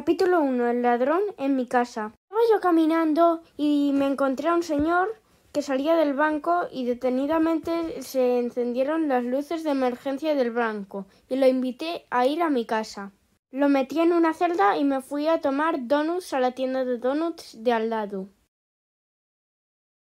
Capítulo 1. El ladrón en mi casa. Estaba yo caminando y me encontré a un señor que salía del banco y detenidamente se encendieron las luces de emergencia del banco y lo invité a ir a mi casa. Lo metí en una celda y me fui a tomar donuts a la tienda de donuts de al lado.